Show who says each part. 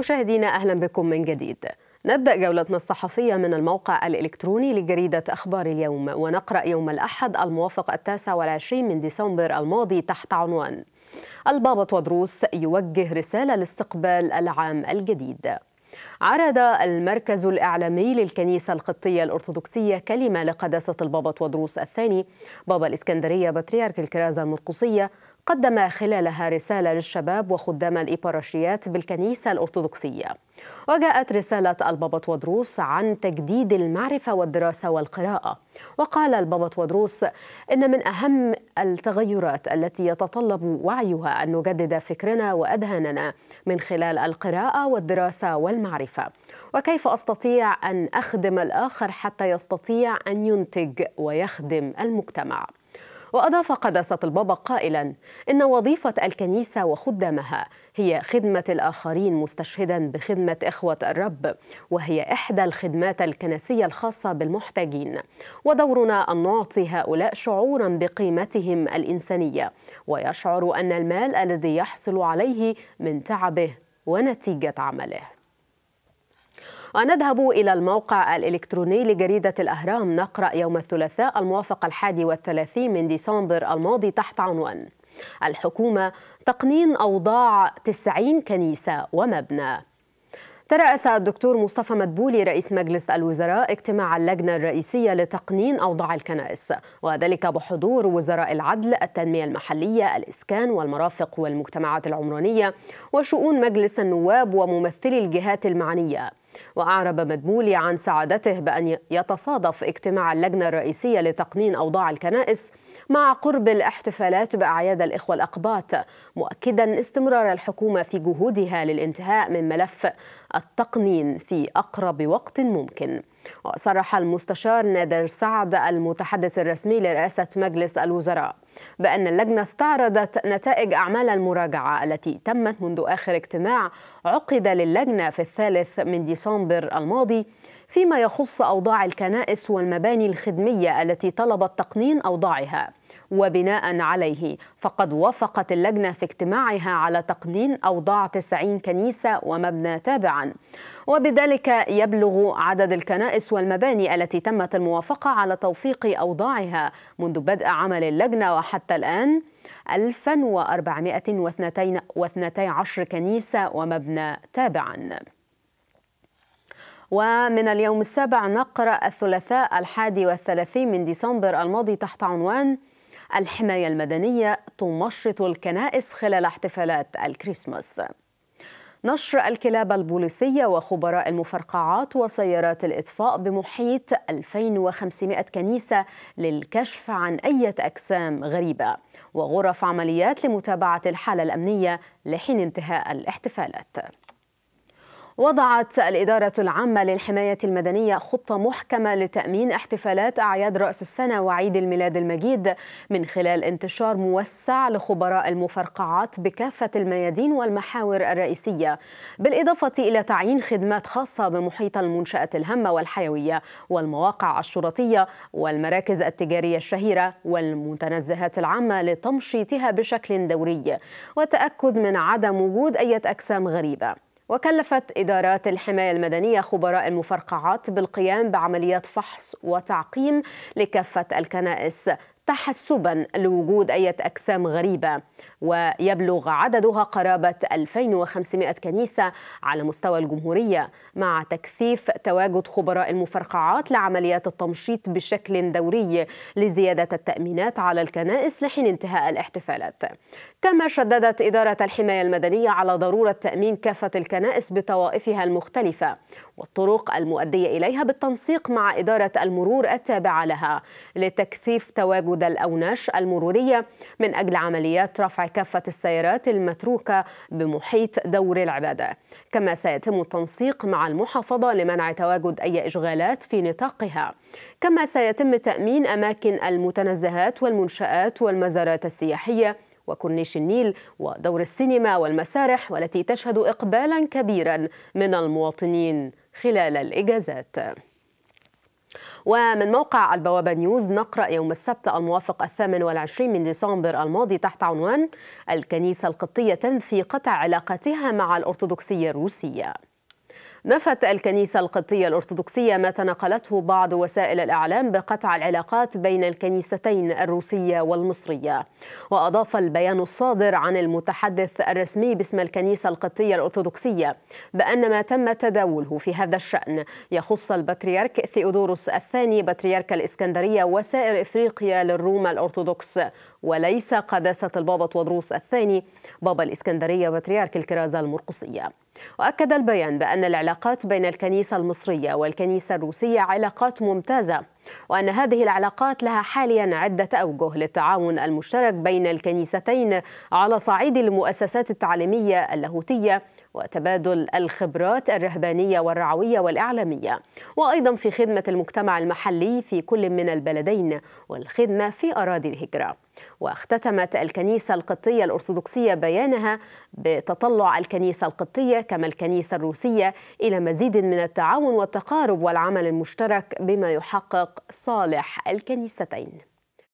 Speaker 1: مشاهدينا أهلا بكم من جديد نبدأ جولتنا الصحفية من الموقع الإلكتروني لجريدة أخبار اليوم ونقرأ يوم الأحد الموافق التاسع والعشرين من ديسمبر الماضي تحت عنوان البابا تودروس يوجه رسالة لاستقبال العام الجديد عرض المركز الإعلامي للكنيسة القبطية الأرثوذكسية كلمة لقداسة البابا تودروس الثاني بابا الإسكندرية بطريرك الكرازة المرقصية قدم خلالها رسالة للشباب وخدام الإبارشيات بالكنيسة الأرثوذكسية وجاءت رسالة البابا ودروس عن تجديد المعرفة والدراسة والقراءة وقال البابا ودروس إن من أهم التغيرات التي يتطلب وعيها أن نجدد فكرنا وأذهاننا من خلال القراءة والدراسة والمعرفة وكيف أستطيع أن أخدم الآخر حتى يستطيع أن ينتج ويخدم المجتمع وأضاف قداسة البابا قائلا إن وظيفة الكنيسة وخدامها هي خدمة الآخرين مستشهدا بخدمة إخوة الرب وهي إحدى الخدمات الكنسية الخاصة بالمحتاجين ودورنا أن نعطي هؤلاء شعورا بقيمتهم الإنسانية ويشعر أن المال الذي يحصل عليه من تعبه ونتيجة عمله ونذهب إلى الموقع الإلكتروني لجريدة الأهرام نقرأ يوم الثلاثاء الموافق الحادي والثلاثين من ديسمبر الماضي تحت عنوان الحكومة تقنين أوضاع 90 كنيسة ومبنى ترأس الدكتور مصطفى مدبولي رئيس مجلس الوزراء اجتماع اللجنة الرئيسية لتقنين أوضاع الكنائس وذلك بحضور وزراء العدل التنمية المحلية الإسكان والمرافق والمجتمعات العمرانية وشؤون مجلس النواب وممثلي الجهات المعنية وأعرب مدبولي عن سعادته بأن يتصادف اجتماع اللجنة الرئيسية لتقنين أوضاع الكنائس مع قرب الاحتفالات بأعياد الإخوة الأقباط مؤكدا استمرار الحكومة في جهودها للانتهاء من ملف التقنين في أقرب وقت ممكن وصرح المستشار نادر سعد المتحدث الرسمي لرئاسة مجلس الوزراء بأن اللجنة استعرضت نتائج أعمال المراجعة التي تمت منذ آخر اجتماع عقد للجنة في الثالث من ديسمبر الماضي فيما يخص أوضاع الكنائس والمباني الخدمية التي طلبت تقنين أوضاعها وبناء عليه فقد وافقت اللجنة في اجتماعها على تقنين أوضاع 90 كنيسة ومبنى تابعا وبذلك يبلغ عدد الكنائس والمباني التي تمت الموافقة على توفيق أوضاعها منذ بدء عمل اللجنة وحتى الآن 1412 كنيسة ومبنى تابعاً ومن اليوم السابع نقرأ الثلاثاء الحادي والثلاثين من ديسمبر الماضي تحت عنوان الحماية المدنية تمشط الكنائس خلال احتفالات الكريسماس نشر الكلاب البوليسية وخبراء المفرقعات وسيارات الإطفاء بمحيط 2500 كنيسة للكشف عن أي أجسام غريبة وغرف عمليات لمتابعة الحالة الأمنية لحين انتهاء الاحتفالات وضعت الإدارة العامة للحماية المدنية خطة محكمة لتأمين احتفالات أعياد رأس السنة وعيد الميلاد المجيد من خلال انتشار موسع لخبراء المفرقعات بكافة الميادين والمحاور الرئيسية بالإضافة إلى تعيين خدمات خاصة بمحيط المنشأة الهامة والحيوية والمواقع الشرطية والمراكز التجارية الشهيرة والمتنزهات العامة لتمشيطها بشكل دوري والتأكد من عدم وجود أي أجسام غريبة وكلفت إدارات الحماية المدنية خبراء المفرقعات بالقيام بعمليات فحص وتعقيم لكافة الكنائس تحسبا لوجود أي أجسام غريبة ويبلغ عددها قرابة 2500 كنيسة على مستوى الجمهورية مع تكثيف تواجد خبراء المفرقعات لعمليات التمشيط بشكل دوري لزيادة التأمينات على الكنائس لحين انتهاء الاحتفالات كما شددت إدارة الحماية المدنية على ضرورة تأمين كافة الكنائس بطوائفها المختلفة والطرق المؤدية إليها بالتنسيق مع إدارة المرور التابعة لها لتكثيف تواجد الأوناش المرورية من أجل عمليات رفع كافة السيارات المتروكة بمحيط دور العبادة كما سيتم التنسيق مع المحافظة لمنع تواجد أي إشغالات في نطاقها كما سيتم تأمين أماكن المتنزهات والمنشآت والمزارات السياحية وكورنيش النيل ودور السينما والمسارح والتي تشهد إقبالا كبيرا من المواطنين خلال الإجازات ومن موقع البوابة نيوز نقرأ يوم السبت الموافق الثامن والعشرين من ديسمبر الماضي تحت عنوان الكنيسة القبطية تنفي قطع علاقتها مع الأرثوذكسية الروسية نفت الكنيسة القبطية الأرثوذكسية ما تناقلته بعض وسائل الإعلام بقطع العلاقات بين الكنيستين الروسية والمصرية وأضاف البيان الصادر عن المتحدث الرسمي باسم الكنيسة القبطية الأرثوذكسية بأن ما تم تداوله في هذا الشأن يخص البطريرك ثيودوروس الثاني بطريرك الإسكندرية وسائر إفريقيا للروم الأرثوذكس وليس قداسة البابا تودروس الثاني بابا الإسكندرية بطريرك الكرازة المرقصية وأكد البيان بأن العلاقات بين الكنيسة المصرية والكنيسة الروسية علاقات ممتازة وأن هذه العلاقات لها حاليا عدة أوجه للتعاون المشترك بين الكنيستين على صعيد المؤسسات التعليمية اللاهوتية وتبادل الخبرات الرهبانية والرعوية والإعلامية وأيضا في خدمة المجتمع المحلي في كل من البلدين والخدمة في أراضي الهجرة واختتمت الكنيسة القبطية الأرثوذكسية بيانها بتطلع الكنيسة القبطية كما الكنيسة الروسية إلى مزيد من التعاون والتقارب والعمل المشترك بما يحقق صالح الكنيستين